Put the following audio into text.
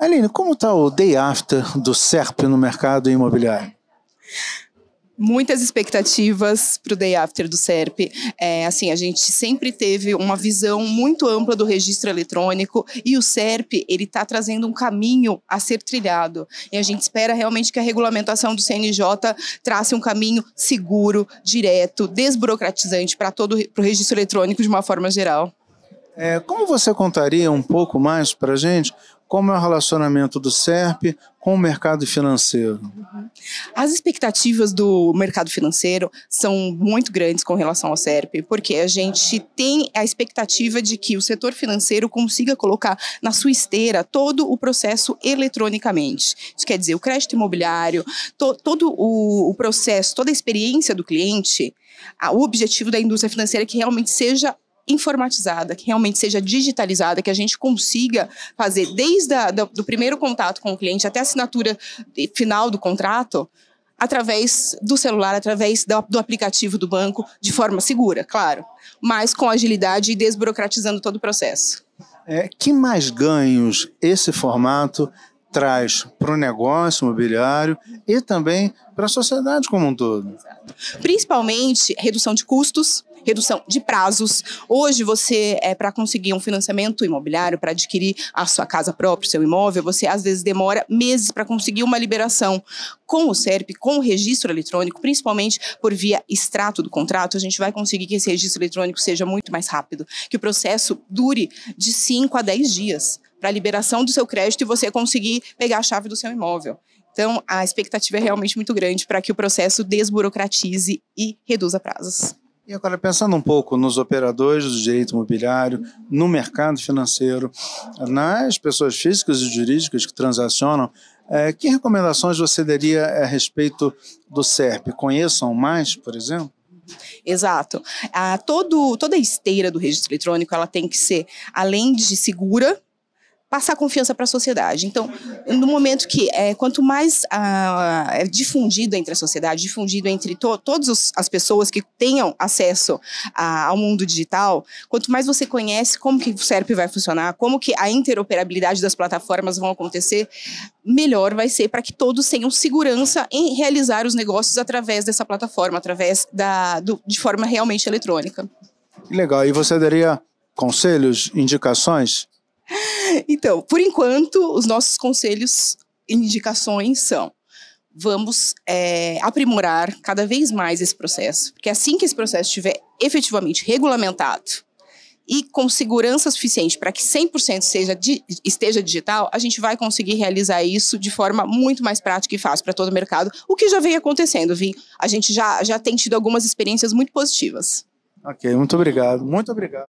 Aline, como está o day after do SERP no mercado imobiliário? muitas expectativas para o day after do SERP. É, assim, a gente sempre teve uma visão muito ampla do registro eletrônico e o SERP ele está trazendo um caminho a ser trilhado. E a gente espera realmente que a regulamentação do CNJ trace um caminho seguro, direto, desburocratizante para todo o registro eletrônico de uma forma geral. É, como você contaria um pouco mais para gente como é o relacionamento do SERP com o mercado financeiro? As expectativas do mercado financeiro são muito grandes com relação ao SERP, porque a gente tem a expectativa de que o setor financeiro consiga colocar na sua esteira todo o processo eletronicamente. Isso quer dizer, o crédito imobiliário, to, todo o, o processo, toda a experiência do cliente, o objetivo da indústria financeira é que realmente seja informatizada, que realmente seja digitalizada, que a gente consiga fazer desde a, do primeiro contato com o cliente até a assinatura final do contrato, através do celular, através do, do, aplicativo do banco, de forma segura, claro, mas com agilidade e desburocratizando todo o processo. É, que mais ganhos esse formato traz para o negócio imobiliário e também para a sociedade como um todo. Principalmente redução de custos, redução de prazos. Hoje você é eh, para conseguir um financiamento imobiliário para adquirir a sua casa própria, seu imóvel, você às vezes demora meses para conseguir uma liberação. Com o SERP, com o registro eletrônico, principalmente por via extrato do contrato, a gente vai conseguir que esse registro eletrônico seja muito mais rápido, que o processo dure de 5 a 10 dias para a liberação do seu crédito e você conseguir pegar a chave do seu imóvel. Então, a expectativa é realmente muito grande para que o processo desburocratize e reduza prazos. E agora, pensando um pouco nos operadores do direito imobiliário, no mercado financeiro, nas pessoas físicas e jurídicas que transacionam, é, que recomendações você daria a respeito do SERP? Conheçam mais, por exemplo? Exato. A ah, todo, toda a esteira do registro eletrônico ela tem que ser, além de segura, passar confiança para a sociedade. Então, no momento que é, quanto mais ah, é difundido entre a sociedade, difundido entre to todas as pessoas que tenham acesso a, ao mundo digital, quanto mais você conhece como que o SERP vai funcionar, como que a interoperabilidade das plataformas vão acontecer, melhor vai ser para que todos tenham segurança em realizar os negócios através dessa plataforma, através da do, de forma realmente eletrônica. Legal. E você daria conselhos, indicações então, por enquanto, os nossos conselhos e indicações são vamos é, aprimorar cada vez mais esse processo, porque assim que esse processo estiver efetivamente regulamentado e com segurança suficiente para que 100% seja di esteja digital, a gente vai conseguir realizar isso de forma muito mais prática e fácil para todo o mercado, o que já vem acontecendo, Vim. A gente já, já tem tido algumas experiências muito positivas. Ok, muito obrigado. Muito obrigado.